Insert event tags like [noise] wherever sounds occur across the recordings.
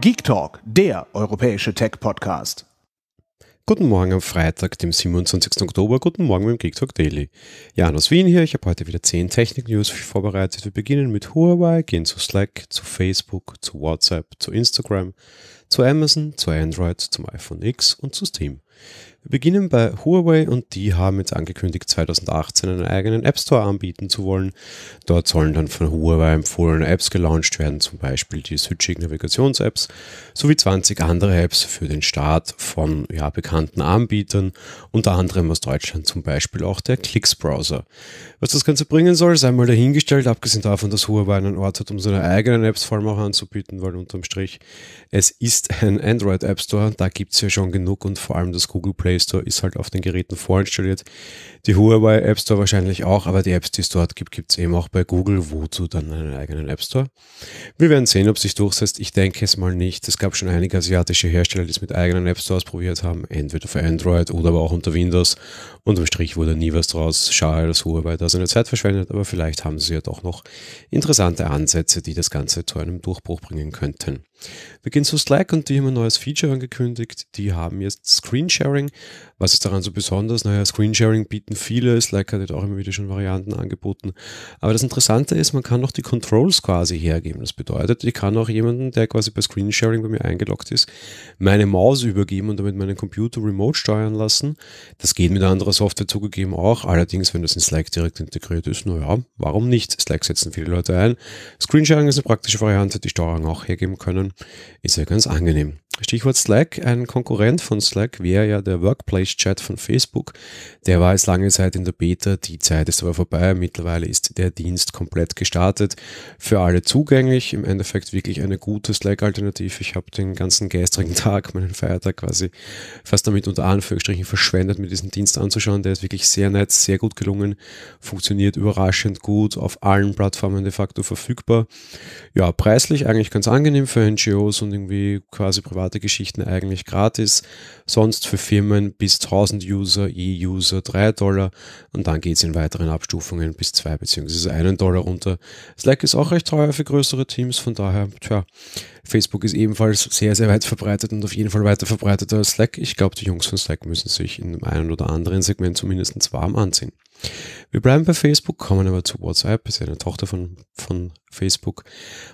Geek Talk, der europäische Tech-Podcast. Guten Morgen am Freitag, dem 27. Oktober. Guten Morgen beim Geek Talk Daily. Jan aus Wien hier. Ich habe heute wieder 10 Technik-News vorbereitet. Wir beginnen mit Huawei, gehen zu Slack, zu Facebook, zu WhatsApp, zu Instagram, zu Amazon, zu Android, zum iPhone X und zu Steam. Wir beginnen bei Huawei und die haben jetzt angekündigt, 2018 einen eigenen App Store anbieten zu wollen. Dort sollen dann von Huawei empfohlene Apps gelauncht werden, zum Beispiel die Switching Navigations-Apps sowie 20 andere Apps für den Start von ja, bekannten Anbietern, unter anderem aus Deutschland zum Beispiel auch der Clicks Browser. Was das Ganze bringen soll, sei mal dahingestellt, abgesehen davon, dass Huawei einen Ort hat, um seine eigenen Apps vor allem auch anzubieten, weil unterm Strich es ist ist ein Android App Store, da gibt es ja schon genug und vor allem das Google Play Store ist halt auf den Geräten vorinstalliert. Die Huawei App Store wahrscheinlich auch, aber die Apps, die es dort gibt, gibt es eben auch bei Google. Wozu dann einen eigenen App Store? Wir werden sehen, ob sich durchsetzt. Ich denke es mal nicht. Es gab schon einige asiatische Hersteller, die es mit eigenen App Stores probiert haben, entweder für Android oder aber auch unter Windows. Unterm Strich wurde nie was draus. Schade, dass Huawei da seine Zeit verschwendet, aber vielleicht haben sie ja doch noch interessante Ansätze, die das Ganze zu einem Durchbruch bringen könnten. Wir gehen zu Slack. Slack und die haben ein neues Feature angekündigt. Die haben jetzt Screensharing. Was ist daran so besonders? Naja, Screensharing bieten viele. Slack hat auch immer wieder schon Varianten angeboten. Aber das Interessante ist, man kann auch die Controls quasi hergeben. Das bedeutet, ich kann auch jemanden, der quasi bei Screensharing bei mir eingeloggt ist, meine Maus übergeben und damit meinen Computer remote steuern lassen. Das geht mit anderer Software zugegeben auch. Allerdings, wenn das in Slack direkt integriert ist, naja, warum nicht? Slack setzen viele Leute ein. Screensharing ist eine praktische Variante, die Steuerung auch hergeben können. Ist ja ganz angenehm. Stichwort Slack, ein Konkurrent von Slack wäre ja der Workplace-Chat von Facebook. Der war jetzt lange Zeit in der Beta, die Zeit ist aber vorbei. Mittlerweile ist der Dienst komplett gestartet, für alle zugänglich. Im Endeffekt wirklich eine gute Slack-Alternative. Ich habe den ganzen gestrigen [laughs] Tag, meinen Feiertag quasi fast damit unter Anführungsstrichen verschwendet, mir diesen Dienst anzuschauen. Der ist wirklich sehr nett, sehr gut gelungen, funktioniert überraschend gut, auf allen Plattformen de facto verfügbar. Ja, preislich eigentlich ganz angenehm für NGOs und irgendwie quasi privat Geschichten eigentlich gratis. Sonst für Firmen bis 1000 User, E-User 3 Dollar und dann geht es in weiteren Abstufungen bis 2 bzw. 1 Dollar runter. Slack ist auch recht teuer für größere Teams, von daher, tja, Facebook ist ebenfalls sehr, sehr weit verbreitet und auf jeden Fall weiter verbreitet als Slack. Ich glaube, die Jungs von Slack müssen sich in einem oder anderen Segment zumindest warm anziehen. Wir bleiben bei Facebook, kommen aber zu WhatsApp, ist ja eine Tochter von, von Facebook.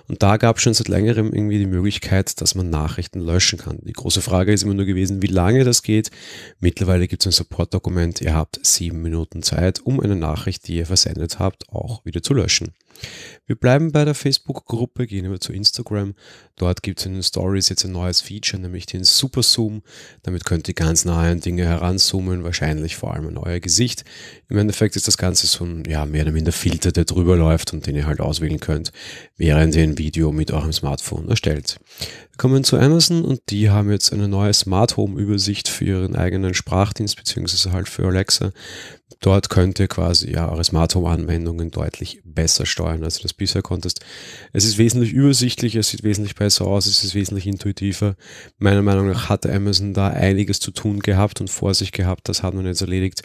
Und da gab es schon seit längerem irgendwie die Möglichkeit, dass man Nachrichten löschen kann. Die große Frage ist immer nur gewesen, wie lange das geht. Mittlerweile gibt es ein Support-Dokument. Ihr habt sieben Minuten Zeit, um eine Nachricht, die ihr versendet habt, auch wieder zu löschen. Wir bleiben bei der Facebook-Gruppe, gehen über zu Instagram. Dort gibt es in den Stories jetzt ein neues Feature, nämlich den Super Zoom. Damit könnt ihr ganz nahe an Dinge heranzoomen, wahrscheinlich vor allem an euer Gesicht. Im Endeffekt ist das Ganze so ein ja, mehr oder minder Filter, der drüber läuft und den ihr halt auswählen könnt, während ihr ein Video mit eurem Smartphone erstellt. Kommen wir zu Amazon und die haben jetzt eine neue Smart Home Übersicht für ihren eigenen Sprachdienst beziehungsweise halt für Alexa. Dort könnt ihr quasi ja eure Smart Home Anwendungen deutlich besser steuern, als du das bisher konntest. Es ist wesentlich übersichtlicher, es sieht wesentlich besser aus, es ist wesentlich intuitiver. Meiner Meinung nach hat Amazon da einiges zu tun gehabt und vor sich gehabt, das hat man jetzt erledigt.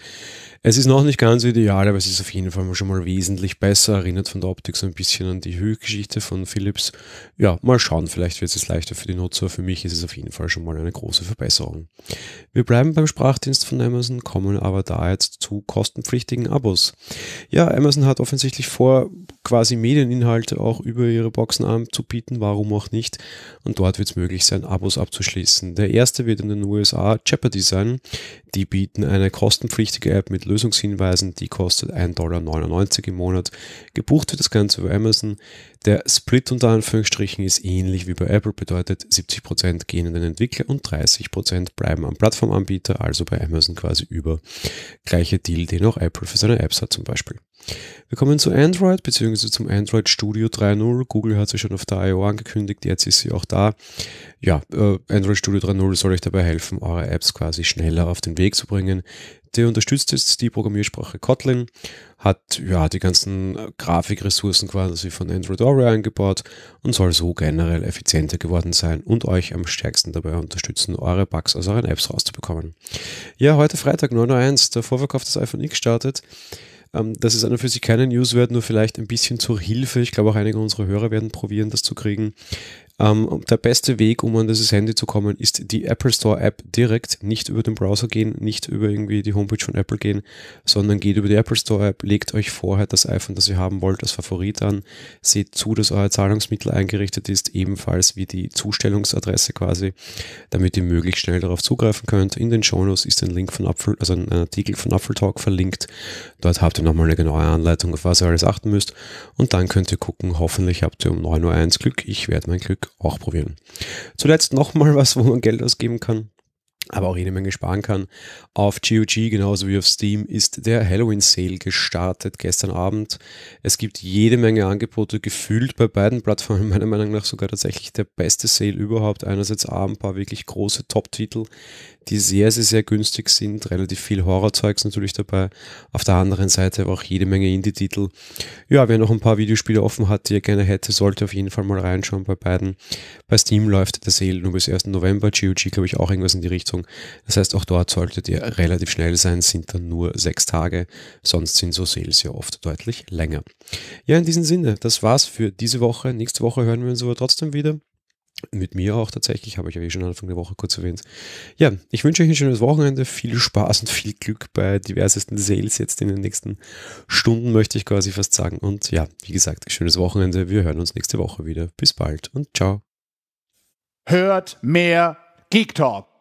Es ist noch nicht ganz ideal, aber es ist auf jeden Fall schon mal wesentlich besser, erinnert von der Optik so ein bisschen an die höhe von Philips. Ja, mal schauen, vielleicht wird es leichter für für die Nutzer. Für mich ist es auf jeden Fall schon mal eine große Verbesserung. Wir bleiben beim Sprachdienst von Amazon, kommen aber da jetzt zu kostenpflichtigen Abos. Ja, Amazon hat offensichtlich vor, quasi Medieninhalte auch über ihre Boxen anzubieten, warum auch nicht. Und dort wird es möglich sein, Abos abzuschließen. Der erste wird in den USA Jeopardy sein. Die bieten eine kostenpflichtige App mit Lösungshinweisen, die kostet 1,99 Dollar im Monat. Gebucht wird das Ganze über Amazon. Der Split unter Anführungsstrichen ist ähnlich wie bei Apple, bedeutet 70% gehen in den Entwickler und 30% bleiben am Plattformanbieter, also bei Amazon quasi über. Gleiche Deal, den auch Apple für seine Apps hat zum Beispiel. Wir kommen zu Android bzw. zum Android Studio 3.0. Google hat sich schon auf der I.O. angekündigt, jetzt ist sie auch da. Ja, äh, Android Studio 3.0 soll euch dabei helfen, eure Apps quasi schneller auf den Weg zu bringen. Der unterstützt jetzt die Programmiersprache Kotlin, hat ja die ganzen äh, Grafikressourcen quasi von Android Oreo eingebaut und soll so generell effizienter geworden sein und euch am stärksten dabei unterstützen, eure Bugs aus euren Apps rauszubekommen. Ja, heute Freitag 9.01 Uhr, der Vorverkauf des iPhone X startet. Ähm, das ist an und für sich keine Newswert, nur vielleicht ein bisschen zur Hilfe. Ich glaube, auch einige unserer Hörer werden probieren, das zu kriegen. Um, ähm, der beste Weg, um an dieses Handy zu kommen, ist die Apple Store App direkt. Nicht über den Browser gehen, nicht über irgendwie die Homepage von Apple gehen, sondern geht über die Apple Store App, legt euch vorher das iPhone, das ihr haben wollt, als Favorit an. Seht zu, dass euer Zahlungsmittel eingerichtet ist, ebenfalls wie die Zustellungsadresse quasi, damit ihr möglichst schnell darauf zugreifen könnt. In den Shownotes ist ein Link von Apfel, also ein Artikel von Apple Talk verlinkt. Dort habt ihr nochmal eine genaue Anleitung, auf was ihr alles achten müsst. Und dann könnt ihr gucken, hoffentlich habt ihr um 9.01 Uhr Glück. Ich werde mein Glück auch probieren. Zuletzt nochmal was, wo man Geld ausgeben kann aber auch jede Menge sparen kann. Auf GOG genauso wie auf Steam ist der Halloween Sale gestartet gestern Abend. Es gibt jede Menge Angebote, gefühlt bei beiden Plattformen [laughs] meiner Meinung nach sogar tatsächlich der beste Sale überhaupt. Einerseits ein paar wirklich große Top-Titel, die sehr, sehr, sehr günstig sind, relativ viel Horrorzeugs natürlich dabei. Auf der anderen Seite aber auch jede Menge Indie-Titel. Ja, wer noch ein paar Videospiele offen hat, die er gerne hätte, sollte auf jeden Fall mal reinschauen bei beiden. Bei Steam läuft der Sale nur bis 1. November, GOG glaube ich auch irgendwas in die Richtung. Richtung. Das heißt, auch dort solltet ihr relativ schnell sein, sind dann nur sechs Tage, sonst sind so Sales ja oft deutlich länger. Ja, in diesem Sinne, das war's für diese Woche. Nächste Woche hören wir uns aber trotzdem wieder. Mit mir auch tatsächlich, habe ich ja eh schon Anfang der Woche kurz erwähnt. Ja, ich wünsche euch ein schönes Wochenende, viel Spaß und viel Glück bei diversesten Sales jetzt in den nächsten Stunden, möchte ich quasi fast sagen. Und ja, wie gesagt, schönes Wochenende. Wir hören uns nächste Woche wieder. Bis bald und ciao. Hört mehr Geek Talk.